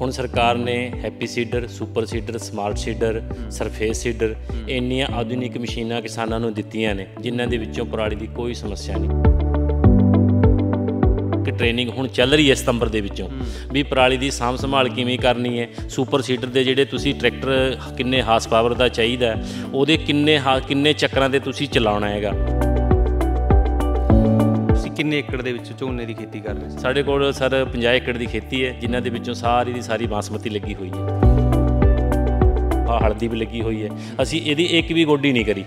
ਹੁਣ ਸਰਕਾਰ ਨੇ happy seeder super seeder smart seeder surface seeder ਇੰਨੀਆਂ ਆਧੁਨਿਕ ਮਸ਼ੀਨਾਂ ਕਿਸਾਨਾਂ ਨੂੰ ਦਿੱਤੀਆਂ ਨੇ ਜਿਨ੍ਹਾਂ ਦੇ ਵਿੱਚੋਂ ਪਰਾਲੀ ਦੀ ਕੋਈ ਸਮੱਸਿਆ ਨਹੀਂ ਕਿ ਟ੍ਰੇਨਿੰਗ ਹੁਣ ਚੱਲ ਰਹੀ ਹੈ ਸਤੰਬਰ ਦੇ ਵਿੱਚੋਂ ਵੀ ਪਰਾਲੀ ਦੀ ਸਾਂਭ ਸੰਭਾਲ ਕਿਵੇਂ ਕਰਨੀ ਹੈ ਸੁਪਰ ਸੀਡਰ ਦੇ ਜਿਹੜੇ ਤੁਸੀਂ ਟਰੈਕਟਰ ਕਿੰਨੇ ਹਾਰਸ ਪਾਵਰ ਦਾ ਚਾਹੀਦਾ ਉਹਦੇ ਕਿੰਨੇ ਕਿੰਨੇ ਚੱਕਰਾਂ ਤੇ ਤੁਸੀਂ ਚਲਾਉਣਾ ਹੈਗਾ ਕਿੰਨੇ ਏਕੜ ਦੇ ਵਿੱਚ ਝੋਨੇ ਦੀ ਖੇਤੀ ਕਰ ਰਹੇ ਸਾਡੇ ਕੋਲ ਸਰ 50 ਏਕੜ ਦੀ ਖੇਤੀ ਹੈ ਜਿਨ੍ਹਾਂ ਦੇ ਵਿੱਚੋਂ ਸਾਰੀ ਦੀ ਸਾਰੀ ਬਾਸਮਤੀ ਲੱਗੀ ਹੋਈ ਹੈ ਆ ਹਲਦੀ ਵੀ ਲੱਗੀ ਹੋਈ ਹੈ ਅਸੀਂ ਇਹਦੀ ਇੱਕ ਵੀ ਗੋਡੀ ਨਹੀਂ ਕਰੀ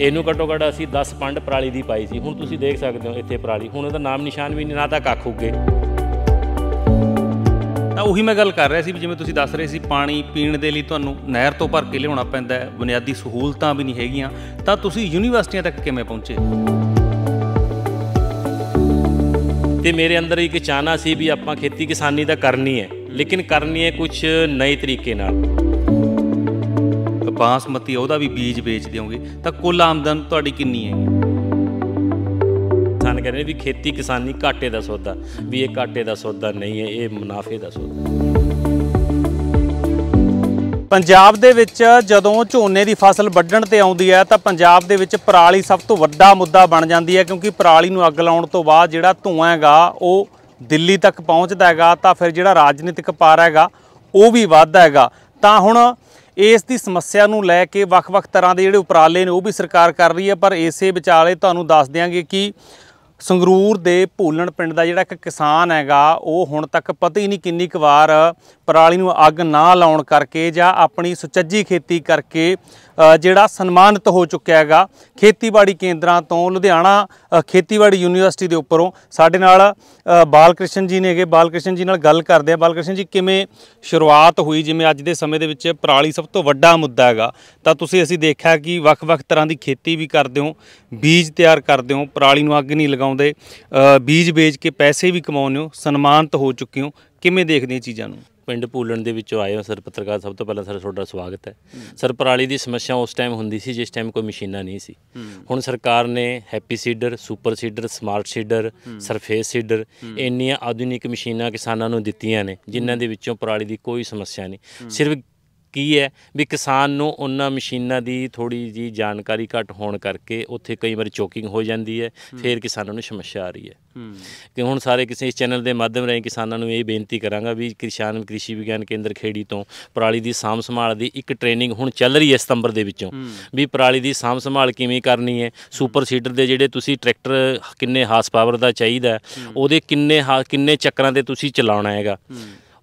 ਇਹਨੂੰ ਘਟੋ ਘੱਟ ਅਸੀਂ 10 ਪੰਡ ਪਰਾਲੀ ਦੀ ਪਾਈ ਸੀ ਹੁਣ ਤੁਸੀਂ ਦੇਖ ਸਕਦੇ ਹੋ ਇੱਥੇ ਪਰਾਲੀ ਹੁਣ ਇਹਦਾ ਨਾਮ ਨਿਸ਼ਾਨ ਵੀ ਨਹੀਂ ਨਾ ਤਾਂ ਕੱਖ ਉੱਗੇ ਤਾਂ ਉਹੀ ਮੈਂ ਗੱਲ ਕਰ ਰਿਹਾ ਸੀ ਵੀ ਜਿਵੇਂ ਤੁਸੀਂ ਦੱਸ ਰਹੇ ਸੀ ਪਾਣੀ ਪੀਣ ਦੇ ਲਈ ਤੁਹਾਨੂੰ ਨਹਿਰ ਤੋਂ ਭਰ ਕੇ ਲਿਆਉਣਾ ਪੈਂਦਾ ਹੈ ਬੁਨਿਆਦੀ ਸਹੂਲਤਾਂ ਵੀ ਨਹੀਂ ਹੈਗੀਆਂ ਤਾਂ ਤੁਸੀਂ ਯੂਨੀਵਰਸਿਟੀਆਂ ਤੱਕ ਕਿਵੇਂ ਪਹੁੰਚੇ ਤੇ ਮੇਰੇ ਅੰਦਰ ਇੱਕ ਚਾਹਨਾ ਸੀ ਵੀ ਆਪਾਂ ਖੇਤੀ ਕਿਸਾਨੀ ਤਾਂ ਕਰਨੀ ਹੈ ਲੇਕਿਨ ਕਰਨੀ ਹੈ ਕੁਝ ਨਏ ਤਰੀਕੇ ਨਾਲ ਬਾਸਮਤੀ ਉਹਦਾ ਵੀ ਬੀਜ ਵੇਚ ਦਿਓਗੇ ਤਾਂ ਕੁੱਲ ਆਮਦਨ ਤੁਹਾਡੀ ਕਿੰਨੀ ਹੈ ਸਾਨੂੰ ਕਹਿੰਦੇ ਵੀ ਖੇਤੀ ਕਿਸਾਨੀ ਘਾਟੇ ਦਾ ਸੌਦਾ ਵੀ ਇਹ ਘਾਟੇ ਦਾ ਸੌਦਾ ਨਹੀਂ ਹੈ ਇਹ ਮੁਨਾਫੇ ਦਾ ਸੌਦਾ ਹੈ ਪੰਜਾਬ ਦੇ ਵਿੱਚ ਜਦੋਂ ਝੋਨੇ ਦੀ ਫਸਲ ਵੱਢਣ ਤੇ ਆਉਂਦੀ ਹੈ ਤਾਂ ਪੰਜਾਬ ਦੇ ਵਿੱਚ ਪਰਾਲੀ ਸਭ ਤੋਂ ਵੱਡਾ ਮੁੱਦਾ ਬਣ ਜਾਂਦੀ ਹੈ ਕਿਉਂਕਿ ਪਰਾਲੀ ਨੂੰ ਅੱਗ ਲਾਉਣ ਤੋਂ ਬਾਅਦ ਜਿਹੜਾ ਧੂਆਂ ਹੈਗਾ ਉਹ ਦਿੱਲੀ ਤੱਕ ਪਹੁੰਚਦਾ ਹੈਗਾ ਤਾਂ ਫਿਰ ਜਿਹੜਾ ਰਾਜਨੀਤਿਕ ਪਾਰ ਹੈਗਾ ਉਹ ਵੀ ਵੱਧਦਾ ਹੈਗਾ ਤਾਂ ਹੁਣ ਇਸ ਦੀ ਸਮੱਸਿਆ ਨੂੰ ਲੈ ਕੇ ਵੱਖ-ਵੱਖ ਤਰ੍ਹਾਂ ਦੇ ਜਿਹੜੇ ਉਪਰਾਲੇ ਨੇ ਉਹ ਵੀ ਸਰਕਾਰ ਕਰ ਰਹੀ ਹੈ ਪਰ ਇਸੇ ਵਿਚਾਲੇ ਤੁਹਾਨੂੰ ਦੱਸ ਦਿਆਂਗੇ ਕਿ ਸੰਗਰੂਰ ਦੇ ਭੂਲਣ ਪਿੰਡ ਦਾ ਜਿਹੜਾ ਇੱਕ ਕਿਸਾਨ ਹੈਗਾ ਉਹ ਹੁਣ ਤੱਕ ਪਤਾ ਹੀ ਨਹੀਂ ਕਿੰਨੀ ਕੁ ਵਾਰ ਪਰਾਲੀ ਨੂੰ ਅੱਗ ਨਾ ਲਾਉਣ ਕਰਕੇ ਜਾਂ ਆਪਣੀ ਸੁਚੱਜੀ ਖੇਤੀ ਕਰਕੇ ਜਿਹੜਾ ਸਨਮਾਨਿਤ ਹੋ ਚੁੱਕਿਆ ਹੈਗਾ ਖੇਤੀਬਾੜੀ ਕੇਂਦਰਾਂ ਤੋਂ ਲੁਧਿਆਣਾ ਖੇਤੀਬਾੜੀ ਯੂਨੀਵਰਸਿਟੀ ਦੇ ਉੱਪਰੋਂ ਸਾਡੇ ਨਾਲ ਬਾਲਕ੍ਰਿਸ਼ਨ ਜੀ ਨੇਗੇ ਬਾਲਕ੍ਰਿਸ਼ਨ ਜੀ ਨਾਲ ਗੱਲ ਕਰਦੇ ਆ ਬਾਲਕ੍ਰਿਸ਼ਨ ਜੀ ਕਿਵੇਂ ਸ਼ੁਰੂਆਤ ਹੋਈ ਜਿਵੇਂ ਅੱਜ ਦੇ ਸਮੇਂ ਦੇ ਵਿੱਚ ਪਰਾਲੀ ਸਭ ਤੋਂ ਵੱਡਾ ਮੁੱਦਾ ਹੈਗਾ ਤਾਂ ਤੁਸੀਂ ਅਸੀਂ ਦੇਖਿਆ ਕਿ ਵੱਖ-ਵੱਖ ਤਰ੍ਹਾਂ ਦੀ ਖੇਤੀ ਵੀ ਕਰਦੇ ਹੋ ਬੀਜ ਤਿਆਰ ਕਰਦੇ ਹੋ ਪਰਾਲੀ ਨੂੰ ਅੱਗ ਨਹੀਂ ਲਗਾਉਂਦੇ ਲਗਾਉਂਦੇ ਬੀਜ ਵੇਚ ਕੇ ਪੈਸੇ ਵੀ ਕਮਾਉਂਦੇ ਹੋ ਸਨਮਾਨਤ ਹੋ ਚੁੱਕੇ ਹੋ ਕਿਵੇਂ ਦੇਖਦੇ ਚੀਜ਼ਾਂ ਨੂੰ ਪਿੰਡ ਪੂਲਣ ਦੇ ਵਿੱਚੋਂ ਆਏ ਹੋ ਸਰ ਪੱਤਰਕਾਰ ਸਭ ਤੋਂ ਪਹਿਲਾਂ ਸਰ ਤੁਹਾਡਾ ਸਵਾਗਤ ਹੈ ਸਰ ਪਰਾਲੀ ਦੀ ਸਮੱਸਿਆ ਉਸ ਟਾਈਮ ਹੁੰਦੀ ਸੀ ਜਿਸ ਟਾਈਮ ਕੋਈ ਮਸ਼ੀਨਾਂ ਨਹੀਂ ਸੀ ਹੁਣ ਸਰਕਾਰ ਨੇ happy seeder super seeder smart seeder surface seeder ਇੰਨੀਆਂ ਆਧੁਨਿਕ ਮਸ਼ੀਨਾਂ ਕਿਸਾਨਾਂ ਨੂੰ ਦਿੱਤੀਆਂ ਨੇ ਜਿਨ੍ਹਾਂ ਦੇ ਵਿੱਚੋਂ ਪਰਾਲੀ ਦੀ ਕੋਈ ਸਮੱਸਿਆ ਨਹੀਂ ਸਿਰਫ ਕੀ ਹੈ ਵੀ ਕਿਸਾਨ ਨੂੰ ਉਹਨਾਂ ਮਸ਼ੀਨਾਂ ਦੀ ਥੋੜੀ ਜੀ ਜਾਣਕਾਰੀ ਘੱਟ ਹੋਣ ਕਰਕੇ ਉੱਥੇ ਕਈ ਵਾਰ ਚੋਕਿੰਗ ਹੋ ਜਾਂਦੀ ਹੈ ਫਿਰ ਕਿਸਾਨਾਂ ਨੂੰ ਸਮੱਸਿਆ ਆ ਰਹੀ ਹੈ ਕਿ ਹੁਣ ਸਾਰੇ ਕਿਸੇ ਇਸ ਚੈਨਲ ਦੇ ਮਾਧਿਅਮ ਰਾਹੀਂ ਕਿਸਾਨਾਂ ਨੂੰ ਇਹ ਬੇਨਤੀ ਕਰਾਂਗਾ ਵੀ ਕਿਸਾਨ ਕ੍ਰਿਸ਼ੀ ਵਿਗਿਆਨ ਕੇਂਦਰ ਖੇੜੀ ਤੋਂ ਪਰਾਲੀ ਦੀ ਸਾਂਭ ਸੰਭਾਲ ਦੀ ਇੱਕ ਟ੍ਰੇਨਿੰਗ ਹੁਣ ਚੱਲ ਰਹੀ ਹੈ ਸਤੰਬਰ ਦੇ ਵਿੱਚੋਂ ਵੀ ਪਰਾਲੀ ਦੀ ਸਾਂਭ ਸੰਭਾਲ ਕਿਵੇਂ ਕਰਨੀ ਹੈ ਸੁਪਰ ਸੀਡਰ ਦੇ ਜਿਹੜੇ ਤੁਸੀਂ ਟਰੈਕਟਰ ਕਿੰਨੇ ਹਾਰਸ ਪਾਵਰ ਦਾ ਚਾਹੀਦਾ ਉਹਦੇ ਕਿੰਨੇ ਕਿੰਨੇ ਚੱਕਰਾਂ ਤੇ ਤੁਸੀਂ ਚਲਾਉਣਾ ਹੈਗਾ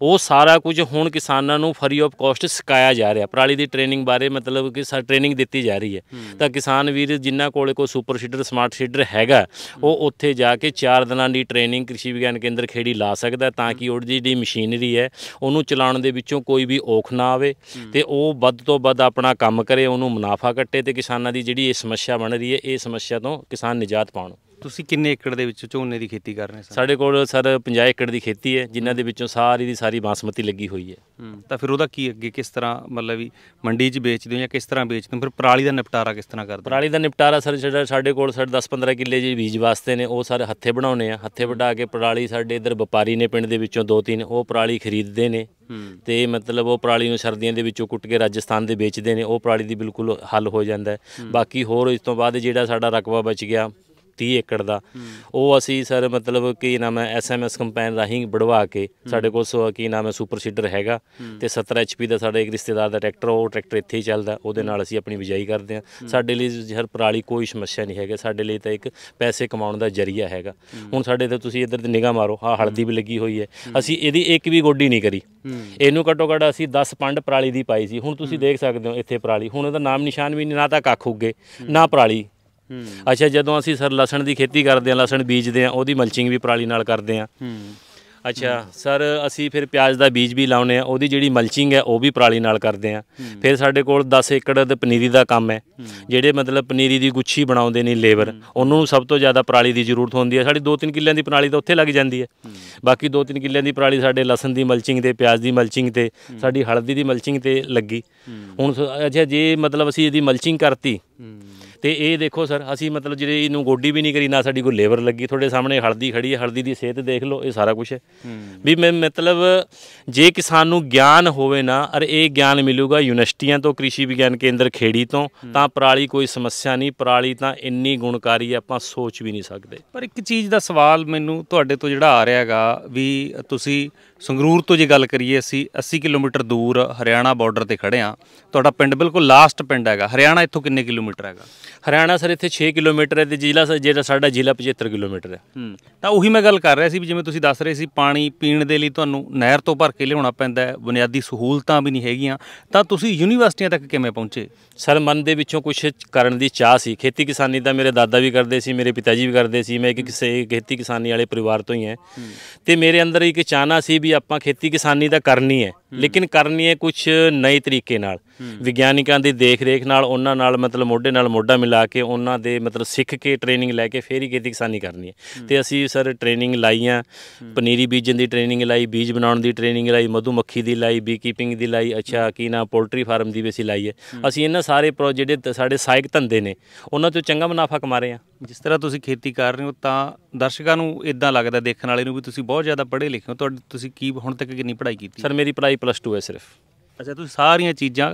ਉਹ ਸਾਰਾ ਕੁਝ ਹੁਣ ਕਿਸਾਨਾਂ ਨੂੰ ਫਰੀ ਆਫ ਕਾਸਟ ਸਿਖਾਇਆ ਜਾ ਰਿਹਾ ਪਰਾਲੀ ਦੀ ਟ੍ਰੇਨਿੰਗ ਬਾਰੇ ਮਤਲਬ ਕਿ ਸਾ ਟ੍ਰੇਨਿੰਗ ਦਿੱਤੀ ਜਾ ਰਹੀ ਹੈ ਤਾਂ ਕਿਸਾਨ ਵੀਰ ਜਿਨ੍ਹਾਂ ਕੋਲੇ ਕੋਈ ਸੁਪਰ ਸੀਡਰ ਸਮਾਰਟ ਸੀਡਰ ਹੈਗਾ ਉਹ ਉੱਥੇ ਜਾ ਕੇ 4 ਦਿਨਾਂ ਦੀ ਟ੍ਰੇਨਿੰਗ ਕ੍ਰਿਸ਼ੀ ਵਿਗਿਆਨ ਕੇਂਦਰ ਖੇੜੀ ਲਾ ਸਕਦਾ ਤਾਂ ਕਿ ਉਹ ਜਿਹੜੀ ਮਸ਼ੀਨਰੀ ਹੈ ਉਹਨੂੰ ਚਲਾਉਣ ਦੇ ਵਿੱਚੋਂ ਕੋਈ ਵੀ ਔਖ ਨਾ ਆਵੇ ਤੇ ਉਹ ਵੱਧ ਤੋਂ ਵੱਧ ਆਪਣਾ ਕੰਮ ਕਰੇ ਉਹਨੂੰ ਮੁਨਾਫਾ ਕੱਟੇ ਤੇ ਕਿਸਾਨਾਂ ਦੀ ਜਿਹੜੀ ਇਹ ਸਮੱਸਿਆ ਬਣ ਰਹੀ ਹੈ ਇਹ ਸਮੱਸਿਆ ਤੋਂ ਕਿਸਾਨ ਨਿਜਾਤ ਪਾਉਣ ਤੁਸੀਂ ਕਿੰਨੇ ਏਕੜ ਦੇ ਵਿੱਚ ਝੋਨੇ ਦੀ ਖੇਤੀ ਕਰ ਰਹੇ ਸਰ ਸਾਡੇ ਕੋਲ ਸਰ 50 ਏਕੜ ਦੀ ਖੇਤੀ ਹੈ ਜਿਨ੍ਹਾਂ ਦੇ ਵਿੱਚੋਂ ਸਾਰੀ ਦੀ ਸਾਰੀ ਬਾਸਮਤੀ ਲੱਗੀ ਹੋਈ ਹੈ ਤਾਂ ਫਿਰ ਉਹਦਾ ਕੀ ਅੱਗੇ ਕਿਸ ਤਰ੍ਹਾਂ ਮਤਲਬ ਵੀ ਮੰਡੀ 'ਚ ਵੇਚਦੇ ਹੋ ਜਾਂ ਕਿਸ ਤਰ੍ਹਾਂ ਵੇਚਦੇ ਹੋ ਫਿਰ ਪਰਾਲੀ ਦਾ ਨਿਪਟਾਰਾ ਕਿਸ ਤਰ੍ਹਾਂ ਕਰਦੇ ਪਰਾਲੀ ਦਾ ਨਿਪਟਾਰਾ ਸਰ ਜਿਹੜਾ ਸਾਡੇ ਕੋਲ ਸਰ 10-15 ਕਿੱਲੇ ਜੀ ਬੀਜ ਵਾਸਤੇ ਨੇ ਉਹ ਸਾਰੇ ਹੱਥੇ ਬਣਾਉਨੇ ਆ ਹੱਥੇ ਵਟਾ ਕੇ ਪਰਾਲੀ ਸਾਡੇ ਇੱਧਰ ਵਪਾਰੀ ਨੇ ਪਿੰਡ ਦੇ ਵਿੱਚੋਂ ਦੋ ਤਿੰਨ ਉਹ ਪਰਾਲੀ ਖਰੀਦਦੇ ਨੇ ਤੇ ਮਤਲਬ ਉਹ ਪਰਾਲੀ ਨੂੰ ਸਰਦੀਆਂ ਦੇ ਵਿੱਚੋਂ ਕੁੱਟ ਕੇ ਰਾਜਸਥਾਨ ਦੇ ਵੇਚਦੇ ਨੇ ਉਹ ਪਰਾਲੀ ਦੀ ਬਿਲਕੁਲ ਹੱਲ ਹੋ ਜਾਂਦਾ ਬਾਕੀ ਹੋਰ ਇਸ ਤੋਂ ਬਾਅਦ ਜਿਹੜਾ ਸਾਡਾ ਰਕਬਾ ਬਚ ਗਿਆ 30 ਏਕੜ ਦਾ ਉਹ ਅਸੀਂ ਸਰ ਮਤਲਬ ਕਿ ਨਾਮ ਹੈ ਐਸਐਮਐਸ ਕੰਪੈਨ ਰਾਹੀਂ ਬੜਵਾ ਕੇ ਸਾਡੇ ਕੋਲ ਸੋ ਕੀ ਨਾਮ ਹੈ ਸੁਪਰ ਸੀਡਰ ਹੈਗਾ ਤੇ 17 ਐਚਪੀ ਦਾ ਸਾਡੇ ਇੱਕ ਰਿਸ਼ਤੇਦਾਰ ਦਾ ਟਰੈਕਟਰ ਉਹ ਟਰੈਕਟਰ ਇੱਥੇ ਹੀ ਚੱਲਦਾ ਉਹਦੇ ਨਾਲ ਅਸੀਂ ਆਪਣੀ ਬਿਜਾਈ ਕਰਦੇ ਹਾਂ ਸਾਡੇ ਲਈ ਹਰ ਪਰਾਲੀ ਕੋਈ ਸਮੱਸਿਆ ਨਹੀਂ ਹੈਗਾ ਸਾਡੇ ਲਈ ਤਾਂ ਇੱਕ ਪੈਸੇ ਕਮਾਉਣ ਦਾ ਜ਼ਰੀਆ ਹੈਗਾ ਹੁਣ ਸਾਡੇ ਤੇ ਤੁਸੀਂ ਇੱਧਰ ਦੀ ਨਿਗਾਹ ਮਾਰੋ ਆ ਹਲਦੀ ਵੀ ਲੱਗੀ ਹੋਈ ਹੈ ਅਸੀਂ ਇਹਦੀ ਇੱਕ ਵੀ ਗੋਡੀ ਨਹੀਂ ਕਰੀ ਇਹਨੂੰ ਘਟੋ ਘਟ ਅਸੀਂ 10 ਪੰਡ ਪਰਾਲੀ ਦੀ ਪਾਈ ਸੀ ਹੁਣ ਤੁਸੀਂ ਦੇਖ ਸਕਦੇ ਹੋ ਇੱਥੇ ਪਰਾਲੀ ਹੁਣ ਇਹਦਾ ਨਾਮ ਨਿਸ਼ਾਨ ਵੀ ਨਹੀਂ ਨਾ ਤਾਂ ਕੱਖ ਉੱਗੇ ਨਾ ਪਰਾਲੀ ਅੱਛਾ ਜਦੋਂ ਅਸੀਂ ਸਰ ਲਸਣ ਦੀ ਖੇਤੀ ਕਰਦੇ ਆ ਲਸਣ ਬੀਜਦੇ ਆ ਉਹਦੀ ਮਲਚਿੰਗ ਵੀ ਪਰਾਲੀ ਨਾਲ ਕਰਦੇ ਆ ਅੱਛਾ ਸਰ ਅਸੀਂ ਫਿਰ ਪਿਆਜ਼ ਦਾ ਬੀਜ ਵੀ ਲਾਉਨੇ ਆ ਉਹਦੀ ਜਿਹੜੀ ਮਲਚਿੰਗ ਹੈ ਉਹ ਵੀ ਪਰਾਲੀ ਨਾਲ ਕਰਦੇ ਆ ਫਿਰ ਸਾਡੇ ਕੋਲ 10 ਏਕੜ ਦੇ ਪਨੀਰੀ ਦਾ ਕੰਮ ਹੈ ਜਿਹੜੇ ਮਤਲਬ ਪਨੀਰੀ ਦੀ ਗੁੱਛੀ ਬਣਾਉਂਦੇ ਨੇ ਲੇਬਰ ਉਹਨਾਂ ਨੂੰ ਸਭ ਤੋਂ ਜ਼ਿਆਦਾ ਪਰਾਲੀ ਦੀ ਜ਼ਰੂਰਤ ਹੁੰਦੀ ਹੈ ਸਾਡੀ 2-3 ਕਿੱਲਿਆਂ ਦੀ ਪਰਾਲੀ ਤਾਂ ਉੱਥੇ ਲੱਗ ਜਾਂਦੀ ਹੈ ਬਾਕੀ 2-3 ਕਿੱਲਿਆਂ ਦੀ ਪਰਾਲੀ ਸਾਡੇ ਲਸਣ ਦੀ ਮਲਚਿੰਗ ਤੇ ਪਿਆਜ਼ ਦੀ ਮਲਚਿੰਗ ਤੇ ਸਾਡੀ ਹਲਦੀ ਦੀ ਮਲਚਿੰਗ ਤੇ ਲੱਗੀ ਹੁਣ ਅੱਛਾ ਜੇ ਮਤਲਬ ਅਸੀਂ ਇਹਦੀ ਮਲਚਿੰਗ ਕਰਤੀ ਤੇ ਇਹ ਦੇਖੋ ਸਰ ਅਸੀਂ ਮਤਲਬ ਜਿਹੜੇ ਇਹਨੂੰ ਗੋਡੀ ਵੀ ਨਹੀਂ ਕਰੀ ਨਾ ਸਾਡੀ ਕੋਈ ਲੇਬਰ ਲੱਗੀ ਤੁਹਾਡੇ ਸਾਹਮਣੇ ਹਲਦੀ ਖੜੀ ਹੈ ਹਲਦੀ ਦੀ ਸਿਹਤ ਦੇਖ ਲਓ ਇਹ ਸਾਰਾ ਕੁਝ ਹੈ ਵੀ ਮੈਂ ਮਤਲਬ ਜੇ ਕਿਸਾਨ ਨੂੰ ਗਿਆਨ ਹੋਵੇ ਨਾ ਅਰ ਇਹ ਗਿਆਨ ਮਿਲੂਗਾ ਯੂਨੀਵਰਸਿਟੀਆਂ ਤੋਂ ਕ੍ਰਿਸ਼ੀ ਵਿਗਿਆਨ ਕੇਂਦਰ ਖੇੜੀ ਤੋਂ ਤਾਂ ਪਰਾਲੀ ਕੋਈ ਸਮੱਸਿਆ ਨਹੀਂ ਪਰਾਲੀ ਤਾਂ ਇੰਨੀ ਗੁਣਕਾਰੀ ਹੈ ਆਪਾਂ ਸੋਚ ਵੀ ਨਹੀਂ ਸਕਦੇ ਪਰ ਇੱਕ ਚੀਜ਼ ਦਾ ਸਵਾਲ ਮੈਨੂੰ ਤੁਹਾਡੇ ਤੋਂ ਜਿਹੜਾ ਆ ਰਿਹਾਗਾ ਵੀ ਤੁਸੀਂ ਸੰਗਰੂਰ ਤੋਂ ਜੇ ਗੱਲ ਕਰੀਏ ਅਸੀਂ 80 ਕਿਲੋਮੀਟਰ ਦੂਰ ਹਰਿਆਣਾ ਬਾਰਡਰ ਤੇ ਖੜੇ ਆ ਤੁਹਾਡਾ ਪਿੰਡ ਬਿਲਕੁਲ ਲਾਸਟ ਪਿੰਡ ਹੈਗਾ ਹਰਿਆਣਾ ਇੱਥੋਂ ਕਿੰਨੇ ਕਿਲੋਮੀਟਰ ਹੈਗਾ ਹਰਿਆਣਾ ਸਰ ਇੱਥੇ 6 ਕਿਲੋਮੀਟਰ ਹੈ ਤੇ ਜ਼ਿਲ੍ਹਾ ਜਿਹੜਾ ਸਾਡਾ ਜ਼ਿਲ੍ਹਾ 75 ਕਿਲੋਮੀਟਰ ਹੈ ਤਾਂ ਉਹੀ ਮੈਂ ਗੱਲ ਕਰ ਰਿਹਾ ਸੀ ਵੀ ਜਿਵੇਂ ਤੁਸੀਂ ਦੱਸ ਰਹੇ ਸੀ ਪਾਣੀ ਪੀਣ ਦੇ ਲਈ ਤੁਹਾਨੂੰ ਨਹਿਰ ਤੋਂ ਭਰ ਕੇ ਲਿਆਉਣਾ ਪੈਂਦਾ ਹੈ ਬੁਨਿਆਦੀ ਸਹੂਲਤਾਂ ਵੀ ਨਹੀਂ ਹੈਗੀਆਂ ਤਾਂ ਤੁਸੀਂ ਯੂਨੀਵਰਸਿਟੀਆਂ ਤੱਕ ਕਿਵੇਂ ਪਹੁੰਚੇ ਸਰ ਮਨ ਦੇ ਵਿੱਚੋਂ ਕੁਝ ਕਰਨ ਦੀ ਚਾਹ ਸੀ ਖੇਤੀ ਕਿਸਾਨੀ ਤਾਂ ਮੇਰੇ ਦਾਦਾ ਵੀ ਕਰਦੇ ਸੀ ਮੇਰੇ ਪਿਤਾ ਜੀ ਵੀ ਕਰਦੇ ਸੀ ਮੈਂ ਇੱਕ ਕਿਸੇ ਖੇਤੀ ਕਿਸਾਨੀ ਵਾਲੇ ਪਰਿਵਾਰ ਤੋਂ ਹੀ ਹਾਂ ਤੇ ਮੇਰੇ ਅੰਦਰ ਇੱਕ ਚਾਹਨਾ ਸੀ ਵੀ ਆਪਾਂ ਖੇਤੀ ਕਿਸਾਨੀ ਤਾਂ ਕਰਨੀ ਹੈ ਲੇਕਿਨ ਕਰਨੀ ਹੈ ਕੁਝ ਨਏ ਤਰੀਕੇ ਨਾਲ ਵਿਗਿਆਨਿਕਾਂ ਦੀ ਦੇਖ-ਰੇਖ ਨਾਲ ਉਹਨਾਂ ਨਾਲ ਮਤਲਬ ਮੋਢੇ ਨਾਲ ਮੋਢਾ ਮਿਲਾ ਕੇ ਉਹਨਾਂ ਦੇ ਮਤਲਬ ਸਿੱਖ ਕੇ ਟ੍ਰੇਨਿੰਗ ਲੈ ਕੇ ਫੇਰ ਹੀ ਖੇਤੀ ਕਿਸਾਨੀ ਕਰਨੀ ਹੈ ਤੇ ਅਸੀਂ ਸਰ ਟ੍ਰੇਨਿੰਗ ਲਾਈ ਆ ਪਨੀਰੀ ਬੀਜਣ ਦੀ ਟ੍ਰੇਨਿੰਗ ਲਾਈ ਬੀਜ ਬਣਾਉਣ ਦੀ ਟ੍ਰੇਨਿੰਗ ਲਾਈ ਮਧੂ ਮੱਖੀ ਦੀ ਲਾਈ ਬੀ ਕੀਪਿੰਗ ਦੀ ਲਾਈ ਅੱਛਾ ਕੀ ਨਾ ਪੋਲਟਰੀ ਫਾਰਮ ਦੀ ਵੀ ਅਸੀਂ ਲਾਈ ਹੈ ਅਸੀਂ ਇਹਨਾਂ ਸਾਰੇ ਪ੍ਰੋਜੈਕਟ ਜਿਹੜੇ ਸਾਡੇ ਸਹਾਇਕ ਧੰਦੇ ਨੇ ਉਹਨਾਂ ਤੋਂ ਚੰਗਾ ਮੁਨਾਫਾ ਕਮਾ ਰਹੇ ਆ ਜਿਸ ਤਰ੍ਹਾਂ ਤੁਸੀਂ ਖੇਤੀ ਕਰ ਰਹੇ ਹੋ ਤਾਂ ਦਰਸ਼ਕਾਂ ਨੂੰ ਇਦਾਂ ਲੱਗਦਾ ਦੇਖਣ ਵਾਲੇ ਨੂੰ ਵੀ ਤੁਸੀਂ ਬਹੁਤ ਜ਼ਿਆਦਾ ਪੜ੍ਹੇ ਲਿਖੇ ਹੋ ਤੁਹਾਡੀ ਤੁਸੀਂ ਕੀ ਹੁਣ ਤੱਕ ਕਿੰਨੀ ਪੜ੍ਹਾਈ ਕੀਤੀ ਸਰ ਮੇਰੀ ਪੜ੍ਹਾਈ ਪਲੱਸ 2 ਹੈ ਸਿਰਫ ਅੱਛਾ ਤੁਸੀਂ ਸਾਰੀਆਂ ਚੀਜ਼ਾਂ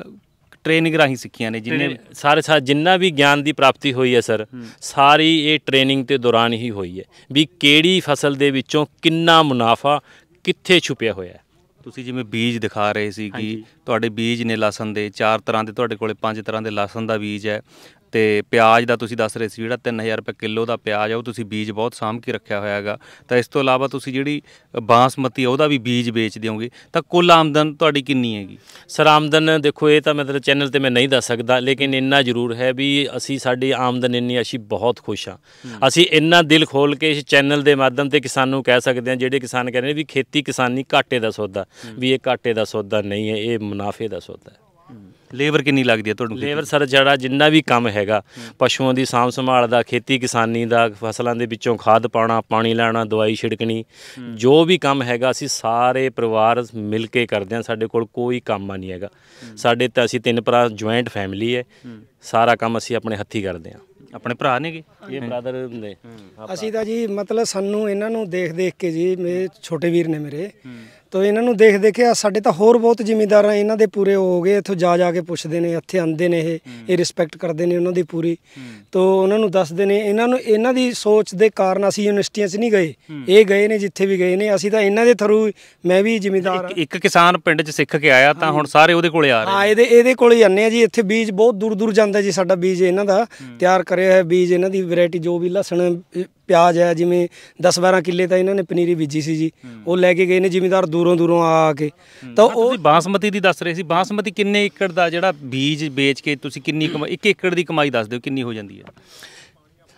ਟ੍ਰੇਨਿੰਗ ਰਾਹੀਂ ਸਿੱਖੀਆਂ ਨੇ ਜਿੰਨੇ ਸਾਰੇ ਸਾਰ ਜਿੰਨਾ ਵੀ ਗਿਆਨ ਦੀ ਪ੍ਰਾਪਤੀ ਹੋਈ ਹੈ ਸਰ ਸਾਰੀ ਇਹ ਟ੍ਰੇਨਿੰਗ ਤੇ ਦੌਰਾਨ ਹੀ ਹੋਈ ਹੈ ਵੀ ਕਿਹੜੀ ਫਸਲ ਦੇ ਵਿੱਚੋਂ ਕਿੰਨਾ ਮੁਨਾਫਾ ਕਿੱਥੇ ਛੁਪਿਆ ਹੋਇਆ ਹੈ ਤੁਸੀਂ ਜਿਵੇਂ ਬੀਜ ਦਿਖਾ ਰਹੇ ਸੀ ਕਿ ਤੁਹਾਡੇ ਬੀਜ ਨੇ ਲਸਣ ਦੇ ਚਾਰ ਤਰ੍ਹਾਂ ਦੇ ਤੁਹਾਡੇ ਕੋਲੇ ਪੰਜ ਤਰ੍ਹਾਂ ਦੇ ਲਸਣ ਦਾ ਬੀਜ ਹੈ ਤੇ ਪਿਆਜ਼ ਦਾ ਤੁਸੀਂ ਦੱਸ ਰਹੇ ਸੀ ਜਿਹੜਾ 3000 ਰੁਪਏ ਕਿਲੋ ਦਾ ਪਿਆਜ਼ ਆ ਉਹ ਤੁਸੀਂ ਬੀਜ ਬਹੁਤ ਸਾਂਭ ਕੇ ਰੱਖਿਆ ਹੋਇਆ ਹੈਗਾ ਤਾਂ ਇਸ ਤੋਂ ਇਲਾਵਾ ਤੁਸੀਂ ਜਿਹੜੀ ਬਾਸਮਤੀ ਉਹਦਾ ਵੀ ਬੀਜ ਵੇਚ ਦਿਓਗੇ ਤਾਂ ਕੁੱਲ ਆਮਦਨ ਤੁਹਾਡੀ ਕਿੰਨੀ ਹੈਗੀ ਸਰ ਆਮਦਨ ਦੇਖੋ ਇਹ ਤਾਂ ਮਤਲਬ ਚੈਨਲ ਤੇ ਮੈਂ ਨਹੀਂ ਦੱਸ ਸਕਦਾ ਲੇਕਿਨ ਇੰਨਾ ਜ਼ਰੂਰ ਹੈ ਵੀ ਅਸੀਂ ਸਾਡੀ ਆਮਦਨ ਇੰਨੀ ਅਸੀਂ ਬਹੁਤ ਖੁਸ਼ ਆ ਅਸੀਂ ਇੰਨਾ ਦਿਲ ਖੋਲ ਕੇ ਇਸ ਚੈਨਲ ਦੇ ਮਾਧਮ ਤੇ ਕਿਸਾਨ ਨੂੰ ਕਹਿ ਸਕਦੇ ਆ ਜਿਹੜੇ ਕਿਸਾਨ ਕਹਿੰਦੇ ਵੀ ਖੇਤੀ ਕਿਸਾਨੀ ਘਾਟੇ ਦਾ ਸੌਦਾ ਵੀ ਇਹ ਘਾਟੇ ਦਾ ਸੌਦਾ ਨਹੀਂ ਹੈ ਇਹ ਮੁਨਾਫੇ ਦਾ ਸੌਦਾ ਹੈ ਲੇਬਰ ਕਿੰਨੀ ਲੱਗਦੀ ਹੈ ਤੁਹਾਨੂੰ ਲੇਬਰ ਸਰ ਜਿਹੜਾ ਜਿੰਨਾ ਵੀ ਕੰਮ ਹੈਗਾ ਪਸ਼ੂਆਂ ਦੀ ਸਾਂਭ ਸੰਭਾਲ ਦਾ ਖੇਤੀ ਕਿਸਾਨੀ ਦਾ ਫਸਲਾਂ ਦੇ ਵਿੱਚੋਂ ਖਾਦ ਪਾਉਣਾ ਪਾਣੀ ਲੈਣਾ ਦਵਾਈ ਛਿੜਕਣੀ ਜੋ ਵੀ ਕੰਮ ਹੈਗਾ ਅਸੀਂ ਸਾਰੇ ਪਰਿਵਾਰ ਮਿਲ ਕੇ ਕਰਦੇ ਹਾਂ ਸਾਡੇ ਕੋਲ ਕੋਈ ਕੰਮ ਨਹੀਂ ਹੈਗਾ ਸਾਡੇ ਤਾਂ ਅਸੀਂ ਤਿੰਨ ਭਰਾ ਜੁਆਇੰਟ ਫੈਮਿਲੀ ਹੈ ਸਾਰਾ ਕੰਮ ਅਸੀਂ ਆਪਣੇ ਹੱਥੀ ਕਰਦੇ ਹਾਂ ਆਪਣੇ ਭਰਾ ਨੇਗੇ ਇਹ ਬ੍ਰਦਰ ਨੇ ਅਸੀਂ ਤਾਂ ਜੀ ਮਤਲਬ ਸਾਨੂੰ ਇਹਨਾਂ ਨੂੰ ਦੇਖ ਦੇਖ ਕੇ ਜੀ ਮੇਰੇ ਛੋਟੇ ਵੀਰ ਨੇ ਮੇਰੇ ਤੋ ਇਹਨਾਂ ਨੂੰ ਦੇਖ ਦੇਖ ਕੇ ਸਾਡੇ ਤਾਂ ਹੋਰ ਬਹੁਤ ਆ ਇਹਨਾਂ ਦੇ ਪੂਰੇ ਹੋ ਗਏ ਇੱਥੋਂ ਜਾ ਜਾ ਕੇ ਪੁੱਛਦੇ ਨੇ ਇੱਥੇ ਆਂਦੇ ਨੇ ਇਹ ਇਹ ਰਿਸਪੈਕਟ ਕਰਦੇ ਨੇ ਉਹਨਾਂ ਦੀ ਪੂਰੀ ਤੋ ਉਹਨਾਂ ਨੂੰ ਦੱਸਦੇ ਨੇ ਇਹਨਾਂ ਨੂੰ ਇਹਨਾਂ ਦੀ ਸੋਚ ਦੇ ਕਾਰਨ ਅਸੀਂ ਯੂਨੀਵਰਸਿਟੀਆਂ 'ਚ ਨਹੀਂ ਗਏ ਇਹ ਗਏ ਨੇ ਜਿੱਥੇ ਵੀ ਗਏ ਨੇ ਅਸੀਂ ਤਾਂ ਇਹਨਾਂ ਦੇ ਥਰੂ ਮੈਂ ਵੀ ਜ਼ਿਮੀਂਦਾਰ ਇੱਕ ਕਿਸਾਨ ਪਿੰਡ 'ਚ ਸਿੱਖ ਕੇ ਆਇਆ ਤਾਂ ਹੁਣ ਸਾਰੇ ਉਹਦੇ ਕੋਲੇ ਆ ਰਹੇ ਹਾਂ ਇਹਦੇ ਇਹਦੇ ਕੋਲੇ ਜਾਂਦੇ ਆ ਜੀ ਇੱਥੇ ਬੀਜ ਬਹੁਤ ਦੂਰ ਦੂਰ ਜਾਂਦਾ ਜੀ ਸਾਡਾ ਬੀਜ ਇਹਨਾਂ ਦਾ ਤਿਆਰ ਕਰਿਆ ਹੋਇਆ ਬੀਜ ਇਹਨਾਂ ਦੀ ਵੈਰਾਈਟੀ ਜੋ ਵੀ ਲਸਣ ਪਿਆਜ਼ ਹੈ ਜਿਵੇਂ 10-12 ਕਿੱਲੇ ਤਾਂ ਇਹਨਾਂ ਨੇ ਪਨੀਰੀ ਬੀਜੀ ਸੀ ਜੀ ਉਹ ਲੈ ਕੇ ਗਏ ਨੇ ਜ਼ਿਮੀਦਾਰ ਦੂਰੋਂ ਦੂਰੋਂ ਆ ਆ ਕੇ ਤਾਂ ਉਹ ਤੁਸੀਂ ਬਾਸਮਤੀ ਦੀ ਦੱਸ ਰਹੇ ਸੀ ਬਾਸਮਤੀ ਕਿੰਨੇ ਏਕੜ ਦਾ ਜਿਹੜਾ ਬੀਜ ਵੇਚ ਕੇ ਤੁਸੀਂ ਕਿੰਨੀ ਇੱਕ ਏਕੜ ਦੀ ਕਮਾਈ ਦੱਸ ਦਿਓ ਕਿੰਨੀ ਹੋ ਜਾਂਦੀ ਹੈ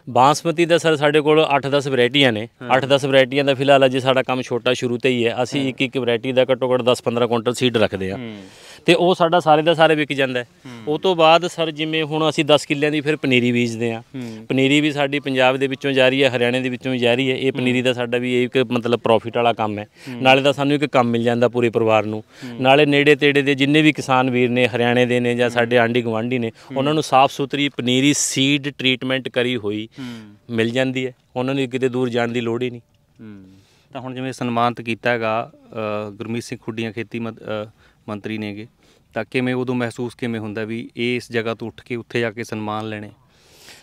ਬਾਸਮਤੀ ਦਾ ਸਰ ਸਾਡੇ ਕੋਲ 8-10 ਵੈਰਾਈਟੀਆਂ ਨੇ 8-10 ਵੈਰਾਈਟੀਆਂ ਦਾ ਫਿਲਹਾਲ ਅਜੇ ਸਾਡਾ ਕੰਮ ਛੋਟਾ ਸ਼ੁਰੂ ਤੇ ਹੀ ਹੈ ਅਸੀਂ ਇੱਕ ਇੱਕ ਵੈਰਾਈਟੀ ਦਾ ਘੱਟੋ ਘੱਟ 10-15 ਕੁਇੰਟਲ ਸੀਡ ਰੱਖਦੇ ਆ ਤੇ ਉਹ ਸਾਡਾ ਸਾਰੇ ਦਾ ਸਾਰੇ ਵਿਕ ਜਾਂਦਾ ਉਹ ਤੋਂ ਬਾਅਦ ਸਰ ਜਿਵੇਂ ਹੁਣ ਅਸੀਂ 10 ਕਿੱਲਿਆਂ ਦੀ ਫਿਰ ਪਨੀਰੀ ਬੀਜਦੇ ਆ ਪਨੀਰੀ ਵੀ ਸਾਡੀ ਪੰਜਾਬ ਦੇ ਵਿੱਚੋਂ ਜਾ ਰਹੀ ਹੈ ਹਰਿਆਣੇ ਦੇ ਵਿੱਚੋਂ ਜਾ ਰਹੀ ਹੈ ਇਹ ਪਨੀਰੀ ਦਾ ਸਾਡਾ ਵੀ ਇੱਕ ਮਤਲਬ ਪ੍ਰੋਫਿਟ ਵਾਲਾ ਕੰਮ ਹੈ ਨਾਲੇ ਤਾਂ ਸਾਨੂੰ ਇੱਕ ਕੰਮ ਮਿਲ ਜਾਂਦਾ ਪੂਰੇ ਪਰਿਵਾਰ ਨੂੰ ਨਾਲੇ ਨੇੜੇ ਤੇੜੇ ਦੇ ਜਿੰਨੇ ਵੀ ਕਿਸਾਨ ਵੀਰ ਨੇ ਹਰਿਆਣੇ ਦੇ ਨੇ ਜਾਂ ਸਾਡੇ ਆਂਡੀ ਗਵਾਂਢੀ ਨੇ ਉਹਨਾਂ ਨੂੰ ਸਾਫ਼ ਸੁਥਰੀ ਪਨੀਰੀ ਸੀਡ ਟ੍ਰੀਟਮੈਂਟ ਕਰੀ ਹੋਈ ਮਿਲ ਜਾਂਦੀ ਹੈ ਉਹਨਾਂ ਨੂੰ ਕਿਤੇ ਦੂਰ ਜਾਣ ਦੀ ਲੋੜ ਹੀ ਨਹੀਂ ਤਾਂ ਹੁਣ ਜਿਵੇਂ ਸਨਮਾਨਿਤ ਕੀਤਾ ਹੈਗਾ ਗੁਰਮੀਤ ਸਿੰਘ ਖੁੱਡੀਆਂ ਖੇਤੀ ਮੰਤਰੀ ਨੇਗੇ ਤਾਂ ਕਿਵੇਂ ਉਦੋਂ ਮਹਿਸੂਸ ਕਿਵੇਂ ਹੁੰਦਾ ਵੀ ਇਸ ਜਗ੍ਹਾ ਤੋਂ ਉੱਠ ਕੇ ਉੱਥੇ ਜਾ ਕੇ ਸਨਮਾਨ ਲੈਣੇ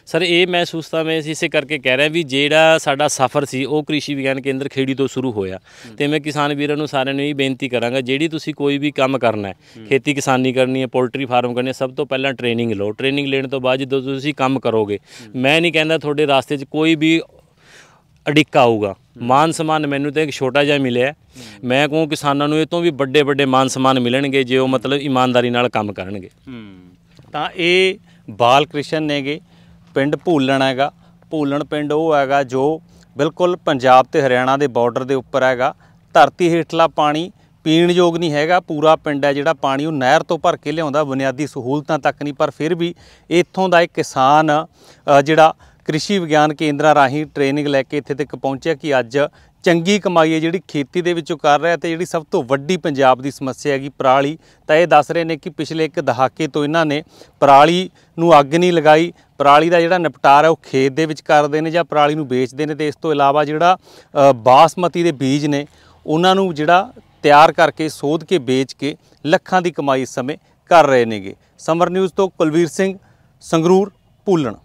ਸਰ ਇਹ ਮਹਿਸੂਸ ਤਾਂ ਮੈਂ ਇਸੇ ਕਰਕੇ ਕਹਿ ਰਿਹਾ ਵੀ ਜਿਹੜਾ ਸਾਡਾ ਸਫ਼ਰ ਸੀ ਉਹ ਕ੍ਰਿਸ਼ੀ ਵਿਗਿਆਨ ਕੇਂਦਰ ਖੇੜੀ ਤੋਂ ਸ਼ੁਰੂ ਹੋਇਆ ਤੇ ਮੈਂ ਕਿਸਾਨ ਵੀਰਾਂ ਨੂੰ ਸਾਰਿਆਂ ਨੂੰ ਇਹ ਬੇਨਤੀ ਕਰਾਂਗਾ ਜਿਹੜੀ ਤੁਸੀਂ ਕੋਈ ਵੀ ਕੰਮ ਕਰਨਾ ਹੈ ਖੇਤੀ ਕਿਸਾਨੀ ਕਰਨੀ ਹੈ ਪੋਲਟਰੀ ਫਾਰਮ ਕਰਨੀ ਹੈ ਸਭ ਤੋਂ ਪਹਿਲਾਂ ਟ੍ਰੇਨਿੰਗ ਲਓ ਟ੍ਰੇਨਿੰਗ ਲੈਣ ਤੋਂ ਬਾਅਦ ਜਦੋਂ ਤੁਸੀਂ ਕੰਮ ਕਰੋਗੇ ਮੈਂ ਨਹੀਂ ਕਹਿੰਦਾ ਤੁਹਾਡੇ ਰਾਸਤੇ 'ਚ ਕੋਈ ਵੀ ਅੜਿੱਕਾ ਆਊਗਾ ਮਾਨ ਸਨਮਾਨ ਮੈਨੂੰ ਤਾਂ ਇੱਕ ਛੋਟਾ ਜਿਹਾ ਮਿਲਿਆ ਮੈਂ ਕਹੂੰ ਕਿਸਾਨਾਂ ਨੂੰ ਇਹ ਤੋਂ ਵੀ ਵੱਡੇ ਵੱਡੇ ਮਾਨ ਸਨਮਾਨ ਮਿਲਣਗੇ ਜੇ ਉਹ ਮਤਲਬ ਇਮਾਨਦਾਰੀ ਨਾਲ ਕੰਮ ਕਰਨਗੇ ਤਾਂ ਇਹ ਬਾਲ ਕ੍ਰਿਸ਼ਨ ਨੇਗੇ ਪਿੰਡ ਭੂਲਣ ਹੈਗਾ ਭੂਲਣ ਪਿੰਡ ਉਹ ਹੈਗਾ ਜੋ ਬਿਲਕੁਲ ਪੰਜਾਬ ਤੇ ਹਰਿਆਣਾ ਦੇ ਬਾਰਡਰ ਦੇ ਉੱਪਰ ਹੈਗਾ ਧਰਤੀ ਹੇਠਲਾ ਪਾਣੀ ਪੀਣ ਯੋਗ ਨਹੀਂ ਹੈਗਾ ਪੂਰਾ ਪਿੰਡ ਹੈ ਜਿਹੜਾ ਪਾਣੀ ਉਹ ਨਹਿਰ ਤੋਂ ਭਰ ਕੇ ਲਿਆਉਂਦਾ ਬੁਨਿਆਦੀ ਸਹੂਲਤਾਂ ਤੱਕ ਨਹੀਂ ਪਰ ਫਿਰ ਵੀ ਇੱਥੋਂ ਦਾ ਇੱਕ ਕਿਸਾਨ ਜਿਹੜਾ ਕ੍ਰਿਸ਼ੀ ਵਿਗਿਆਨ ਕੇਂਦਰਾਂ ਰਾਹੀਂ ਟ੍ਰੇਨਿੰਗ ਲੈ ਕੇ ਇੱਥੇ ਤੱਕ ਪਹੁੰਚਿਆ ਕਿ ਅੱਜ ਚੰਗੀ ਕਮਾਈ ਹੈ ਜਿਹੜੀ ਖੇਤੀ ਦੇ ਵਿੱਚੋਂ ਕਰ ਰਿਹਾ ਤੇ ਜਿਹੜੀ ਸਭ ਤੋਂ ਵੱਡੀ ਪੰਜਾਬ ਦੀ ਸਮੱਸਿਆ ਹੈਗੀ ਪਰਾਲੀ ਤਾਂ ਇਹ ਦੱਸ ਰਹੇ ਨੇ ਕਿ ਪਿਛਲੇ ਇੱਕ ਦਹਾਕੇ ਤੋਂ ਇਹਨਾਂ ਨੇ ਪਰਾਲੀ ਨੂੰ ਅੱਗ ਨਹੀਂ ਲਗਾਈ ਪਰਾਲੀ ਦਾ ਜਿਹੜਾ ਨਿਪਟਾਰ ਹੈ ਉਹ ਖੇਤ ਦੇ ਵਿੱਚ ਕਰਦੇ ਨੇ ਜਾਂ ਪਰਾਲੀ ਨੂੰ ਵੇਚਦੇ ਨੇ ਤੇ ਇਸ ਤੋਂ ਇਲਾਵਾ ਜਿਹੜਾ ਬਾਸਮਤੀ ਦੇ ਬੀਜ ਨੇ ਉਹਨਾਂ ਨੂੰ ਜਿਹੜਾ ਤਿਆਰ ਕਰਕੇ ਸੋਧ ਕੇ ਵੇਚ ਕੇ ਲੱਖਾਂ ਦੀ ਕਮਾਈ ਸਮੇਂ ਕਰ ਰਹੇ ਨੇਗੇ ਸਮਰ ਨਿਊਜ਼ ਤੋਂ ਕੁਲਵੀਰ ਸਿੰਘ ਸੰਗਰੂਰ ਪੂਲਣ